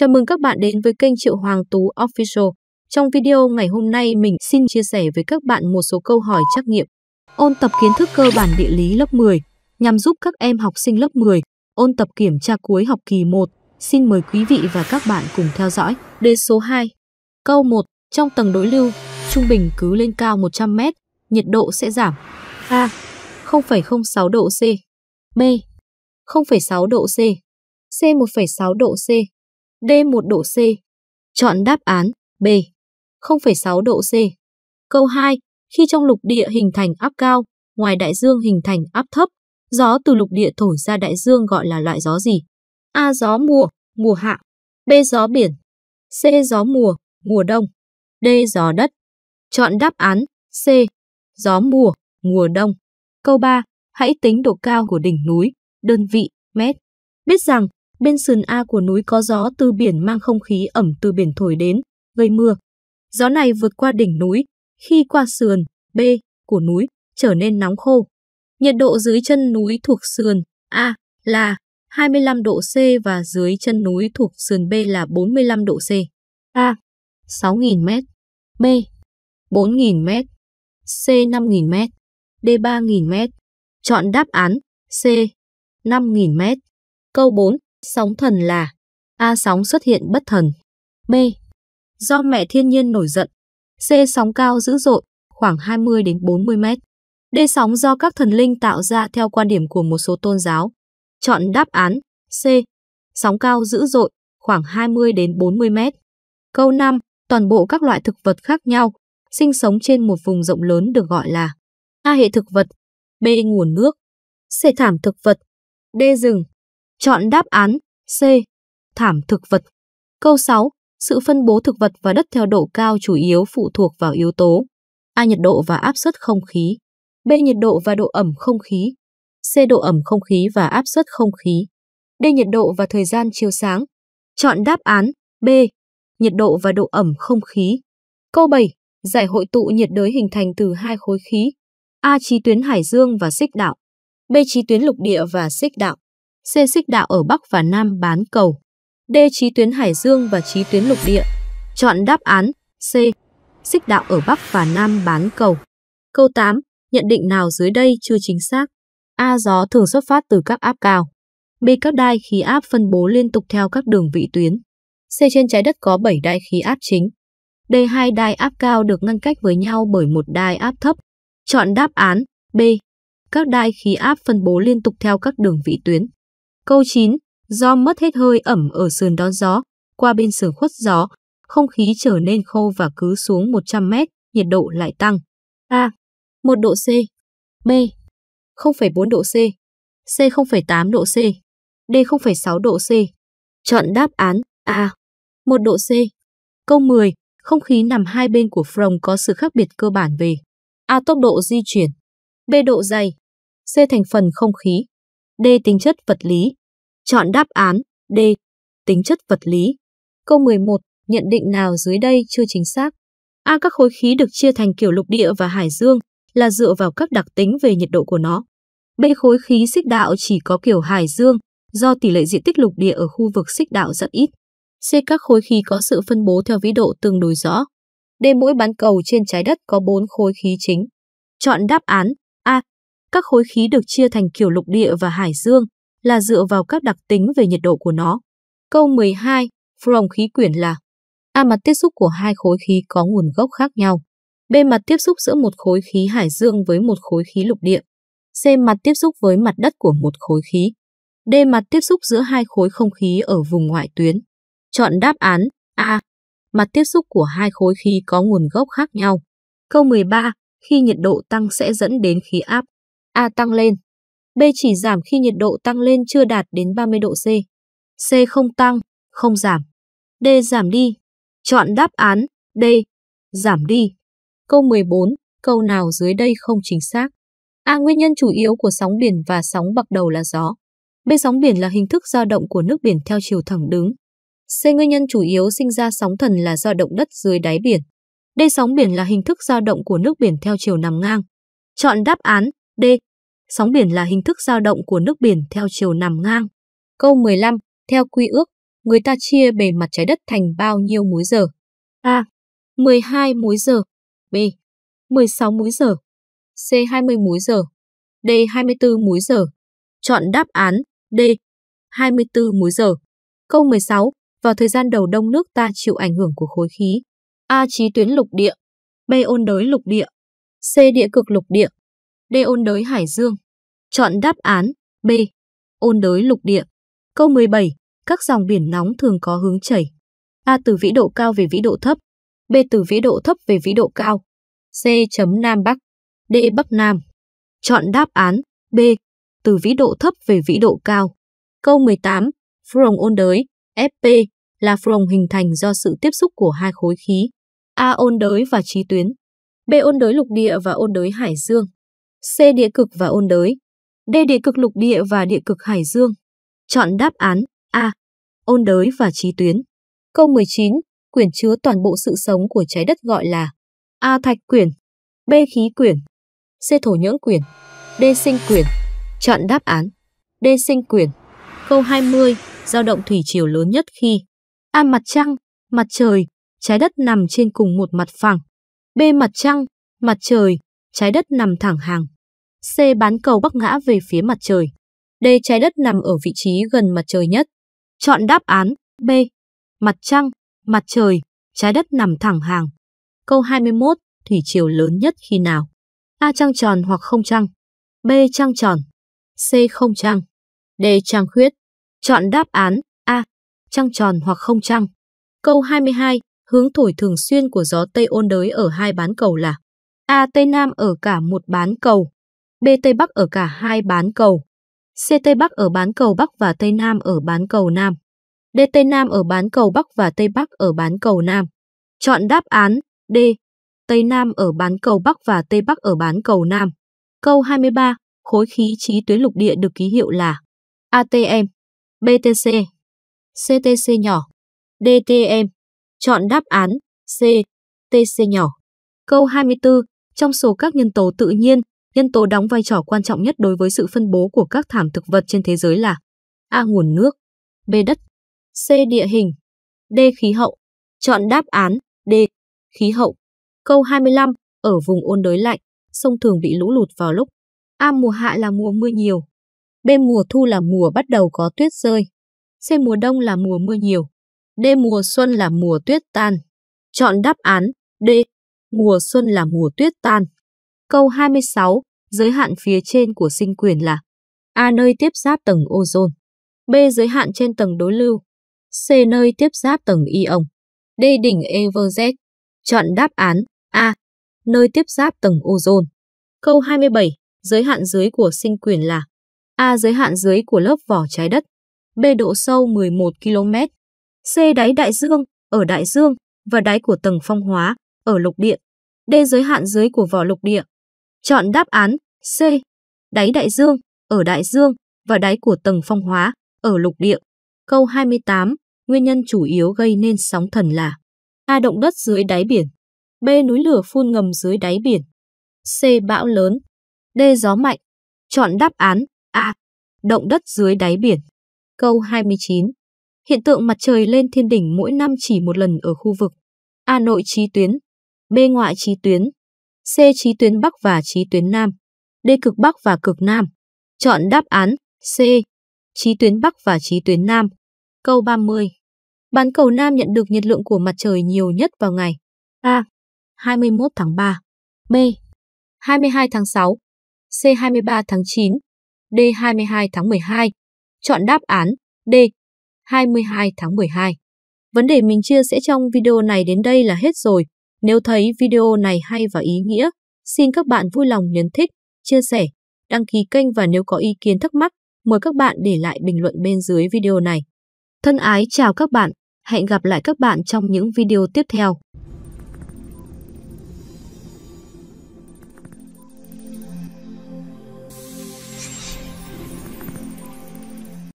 Chào mừng các bạn đến với kênh Triệu Hoàng Tú Official. Trong video ngày hôm nay mình xin chia sẻ với các bạn một số câu hỏi trắc nghiệm. Ôn tập kiến thức cơ bản địa lý lớp 10 nhằm giúp các em học sinh lớp 10 ôn tập kiểm tra cuối học kỳ 1. Xin mời quý vị và các bạn cùng theo dõi. Đề số 2. Câu 1. Trong tầng đối lưu, trung bình cứ lên cao 100m, nhiệt độ sẽ giảm. A. 0,06 độ C B. 0,6 độ C C 1,6 độ C D1 độ C. Chọn đáp án B. 0,6 độ C. Câu 2. Khi trong lục địa hình thành áp cao, ngoài đại dương hình thành áp thấp, gió từ lục địa thổi ra đại dương gọi là loại gió gì? A. Gió mùa, mùa hạ. B. Gió biển. C. Gió mùa, mùa đông. D. Gió đất. Chọn đáp án C. Gió mùa, mùa đông. Câu 3. Hãy tính độ cao của đỉnh núi, đơn vị, mét. Biết rằng Bên sườn A của núi có gió từ biển mang không khí ẩm từ biển thổi đến, gây mưa. Gió này vượt qua đỉnh núi, khi qua sườn B của núi trở nên nóng khô. Nhiệt độ dưới chân núi thuộc sườn A là 25 độ C và dưới chân núi thuộc sườn B là 45 độ C. A 6.000 m, B 4.000 m, C 5.000 m, D 3.000 m. Chọn đáp án C 5.000 m. Câu 4. Sóng thần là A. Sóng xuất hiện bất thần B. Do mẹ thiên nhiên nổi giận C. Sóng cao dữ dội, khoảng 20 đến 40 mét D. Sóng do các thần linh tạo ra theo quan điểm của một số tôn giáo Chọn đáp án C. Sóng cao dữ dội, khoảng 20 đến 40 mét Câu 5. Toàn bộ các loại thực vật khác nhau sinh sống trên một vùng rộng lớn được gọi là A. Hệ thực vật B. Nguồn nước C. Thảm thực vật D. Rừng Chọn đáp án C. Thảm thực vật. Câu 6. Sự phân bố thực vật và đất theo độ cao chủ yếu phụ thuộc vào yếu tố A. Nhiệt độ và áp suất không khí B. Nhiệt độ và độ ẩm không khí C. Độ ẩm không khí và áp suất không khí D. Nhiệt độ và thời gian chiếu sáng Chọn đáp án B. Nhiệt độ và độ ẩm không khí Câu 7. Giải hội tụ nhiệt đới hình thành từ hai khối khí A. Chi tuyến hải dương và xích đạo B. Chi tuyến lục địa và xích đạo xê xích đạo ở Bắc và Nam bán cầu, D trí tuyến Hải Dương và trí tuyến lục địa. Chọn đáp án C. Xích đạo ở Bắc và Nam bán cầu. Câu 8. Nhận định nào dưới đây chưa chính xác? A. Gió thường xuất phát từ các áp cao. B. Các đai khí áp phân bố liên tục theo các đường vị tuyến. C. Trên trái đất có 7 đai khí áp chính. D. Hai đai áp cao được ngăn cách với nhau bởi một đai áp thấp. Chọn đáp án B. Các đai khí áp phân bố liên tục theo các đường vị tuyến. Câu 9. Do mất hết hơi ẩm ở sườn đón gió, qua bên sườn khuất gió, không khí trở nên khô và cứ xuống 100 mét, nhiệt độ lại tăng. A. 1 độ C B. 0,4 độ C C 0,8 độ C D 0,6 độ C Chọn đáp án A. 1 độ C Câu 10. Không khí nằm hai bên của frồng có sự khác biệt cơ bản về A. Tốc độ di chuyển B. Độ dày C. Thành phần không khí D. Tính chất vật lý. Chọn đáp án D. Tính chất vật lý. Câu 11. Nhận định nào dưới đây chưa chính xác? A. Các khối khí được chia thành kiểu lục địa và hải dương là dựa vào các đặc tính về nhiệt độ của nó. B. Khối khí xích đạo chỉ có kiểu hải dương do tỷ lệ diện tích lục địa ở khu vực xích đạo rất ít. C. Các khối khí có sự phân bố theo vĩ độ tương đối rõ. D. Mỗi bán cầu trên trái đất có 4 khối khí chính. Chọn đáp án A. Các khối khí được chia thành kiểu lục địa và hải dương là dựa vào các đặc tính về nhiệt độ của nó. Câu 12, From khí quyển là A mặt tiếp xúc của hai khối khí có nguồn gốc khác nhau. B mặt tiếp xúc giữa một khối khí hải dương với một khối khí lục địa. C mặt tiếp xúc với mặt đất của một khối khí. D mặt tiếp xúc giữa hai khối không khí ở vùng ngoại tuyến. Chọn đáp án A. Mặt tiếp xúc của hai khối khí có nguồn gốc khác nhau. Câu 13. Khi nhiệt độ tăng sẽ dẫn đến khí áp A tăng lên. B chỉ giảm khi nhiệt độ tăng lên chưa đạt đến 30 độ C. C không tăng, không giảm. D giảm đi. Chọn đáp án D. Giảm đi. Câu 14, câu nào dưới đây không chính xác? A. Nguyên nhân chủ yếu của sóng biển và sóng bạc đầu là gió. B. Sóng biển là hình thức dao động của nước biển theo chiều thẳng đứng. C. Nguyên nhân chủ yếu sinh ra sóng thần là do động đất dưới đáy biển. D. Sóng biển là hình thức dao động của nước biển theo chiều nằm ngang. Chọn đáp án D. Sóng biển là hình thức dao động của nước biển theo chiều nằm ngang. Câu 15. Theo quy ước, người ta chia bề mặt trái đất thành bao nhiêu múi giờ? A. 12 múi giờ. B. 16 múi giờ. C. 20 múi giờ. D. 24 múi giờ. Chọn đáp án D. 24 múi giờ. Câu 16. Vào thời gian đầu đông nước ta chịu ảnh hưởng của khối khí. A. Chí tuyến lục địa. B. Ôn đới lục địa. C. Địa cực lục địa. D. Ôn đới Hải Dương. Chọn đáp án B. Ôn đới lục địa. Câu 17. Các dòng biển nóng thường có hướng chảy. A. Từ vĩ độ cao về vĩ độ thấp. B. Từ vĩ độ thấp về vĩ độ cao. C. Chấm Nam Bắc. D. Bắc Nam. Chọn đáp án B. Từ vĩ độ thấp về vĩ độ cao. Câu 18. Phron ôn đới FP là phron hình thành do sự tiếp xúc của hai khối khí. A ôn đới và trí tuyến. B ôn đới lục địa và ôn đới hải dương. C địa cực và ôn đới, D địa cực lục địa và địa cực hải dương. Chọn đáp án A. Ôn đới và trí tuyến. Câu 19, quyển chứa toàn bộ sự sống của trái đất gọi là A. Thạch quyển, B. Khí quyển, C. Thổ nhưỡng quyển, D. Sinh quyển. Chọn đáp án D. Sinh quyển. Câu 20, dao động thủy triều lớn nhất khi A. Mặt trăng, mặt trời, trái đất nằm trên cùng một mặt phẳng. B. Mặt trăng, mặt trời, trái đất nằm thẳng hàng. C. Bán cầu bắc ngã về phía mặt trời. D. Trái đất nằm ở vị trí gần mặt trời nhất. Chọn đáp án B. Mặt trăng, mặt trời, trái đất nằm thẳng hàng. Câu 21. Thủy triều lớn nhất khi nào? A. Trăng tròn hoặc không trăng. B. Trăng tròn. C. Không trăng. D. Trăng khuyết. Chọn đáp án A. Trăng tròn hoặc không trăng. Câu 22. Hướng thổi thường xuyên của gió Tây ôn đới ở hai bán cầu là A. Tây Nam ở cả một bán cầu. B tây Bắc ở cả hai bán cầu, C tây Bắc ở bán cầu Bắc và Tây Nam ở bán cầu Nam, D tây Nam ở bán cầu Bắc và Tây Bắc ở bán cầu Nam. Chọn đáp án D. Tây Nam ở bán cầu Bắc và Tây Bắc ở bán cầu Nam. Câu 23, khối khí trí tuyến lục địa được ký hiệu là ATM, BTC, CTC nhỏ, DTM. Chọn đáp án C, TC nhỏ. Câu 24, trong số các nhân tố tự nhiên, Nhân tố đóng vai trò quan trọng nhất đối với sự phân bố của các thảm thực vật trên thế giới là A. Nguồn nước B. Đất C. Địa hình D. Khí hậu Chọn đáp án D. Khí hậu Câu 25 Ở vùng ôn đới lạnh, sông thường bị lũ lụt vào lúc A. Mùa hạ là mùa mưa nhiều B. Mùa thu là mùa bắt đầu có tuyết rơi C. Mùa đông là mùa mưa nhiều D. Mùa xuân là mùa tuyết tan Chọn đáp án D. Mùa xuân là mùa tuyết tan Câu 26, giới hạn phía trên của sinh quyền là A nơi tiếp giáp tầng ozone, B giới hạn trên tầng đối lưu, C nơi tiếp giáp tầng ion, D đỉnh Everest. Chọn đáp án A, nơi tiếp giáp tầng ozone. Câu 27, giới hạn dưới của sinh quyền là A giới hạn dưới của lớp vỏ trái đất, B độ sâu 11 km, C đáy đại dương, ở đại dương và đáy của tầng phong hóa, ở lục địa, D giới hạn dưới của vỏ lục địa, Chọn đáp án C. Đáy đại dương, ở đại dương và đáy của tầng phong hóa, ở lục địa. Câu 28. Nguyên nhân chủ yếu gây nên sóng thần là A. Động đất dưới đáy biển B. Núi lửa phun ngầm dưới đáy biển C. Bão lớn D. Gió mạnh Chọn đáp án A. Động đất dưới đáy biển Câu 29. Hiện tượng mặt trời lên thiên đỉnh mỗi năm chỉ một lần ở khu vực A. Nội trí tuyến B. Ngoại trí tuyến C. Trí tuyến Bắc và trí tuyến Nam. D. Cực Bắc và cực Nam. Chọn đáp án C. Trí tuyến Bắc và trí tuyến Nam. Câu 30. Bán cầu Nam nhận được nhiệt lượng của mặt trời nhiều nhất vào ngày A. 21 tháng 3 B. 22 tháng 6 C. 23 tháng 9 D. 22 tháng 12 Chọn đáp án D. 22 tháng 12 Vấn đề mình chia sẻ trong video này đến đây là hết rồi. Nếu thấy video này hay và ý nghĩa, xin các bạn vui lòng nhấn thích, chia sẻ, đăng ký kênh và nếu có ý kiến thắc mắc, mời các bạn để lại bình luận bên dưới video này. Thân ái chào các bạn, hẹn gặp lại các bạn trong những video tiếp theo.